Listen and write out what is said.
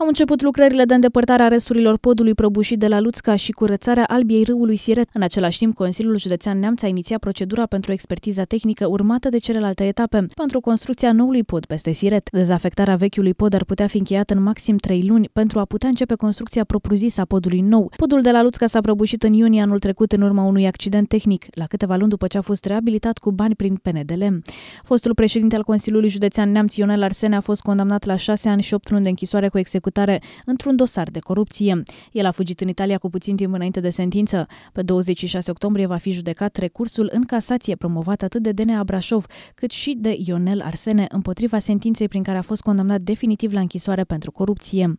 Au început lucrările de îndepărtare a resturilor podului prăbușit de la Luțca și curățarea albiei râului Siret. În același timp, Consiliul Județean Neamț a inițiat procedura pentru expertiza tehnică urmată de celelalte etape pentru construcția noului pod peste Siret. Dezafectarea vechiului pod ar putea fi încheiată în maxim 3 luni pentru a putea începe construcția propriu-zisă a podului nou. Podul de la Luțca s-a prăbușit în iunie anul trecut în urma unui accident tehnic, la câteva luni după ce a fost reabilitat cu bani prin PNDL. Fostul președinte al Consiliului Județean Neamț Ionel Arsene a fost condamnat la 6 ani și 8 luni de închisoare cu execuție executare într-un dosar de corupție. El a fugit în Italia cu puțin timp înainte de sentință. Pe 26 octombrie va fi judecat recursul în casație promovat atât de DNA Brașov, cât și de Ionel Arsene împotriva sentinței prin care a fost condamnat definitiv la închisoare pentru corupție.